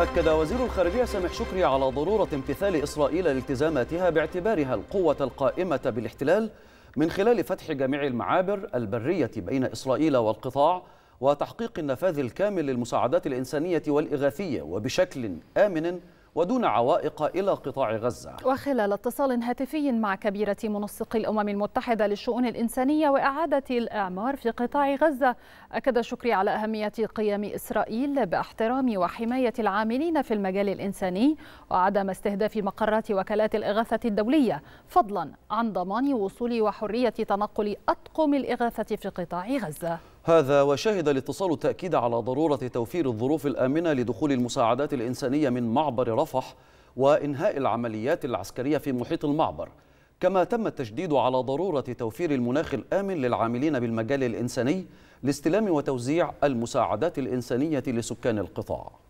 أكد وزير الخارجية سامح شكري على ضرورة امتثال إسرائيل لالتزاماتها باعتبارها القوة القائمة بالاحتلال من خلال فتح جميع المعابر البرية بين إسرائيل والقطاع وتحقيق النفاذ الكامل للمساعدات الإنسانية والإغاثية وبشكل آمن ودون عوائق إلى قطاع غزة وخلال اتصال هاتفي مع كبيرة منسقي الأمم المتحدة للشؤون الإنسانية وإعادة الإعمار في قطاع غزة أكد شكري على أهمية قيام إسرائيل باحترام وحماية العاملين في المجال الإنساني وعدم استهداف مقرات وكالات الإغاثة الدولية فضلا عن ضمان وصول وحرية تنقل أطقم الإغاثة في قطاع غزة هذا وشهد الاتصال التأكيد على ضرورة توفير الظروف الآمنة لدخول المساعدات الإنسانية من معبر رفح وإنهاء العمليات العسكرية في محيط المعبر كما تم التشديد على ضرورة توفير المناخ الآمن للعاملين بالمجال الإنساني لاستلام وتوزيع المساعدات الإنسانية لسكان القطاع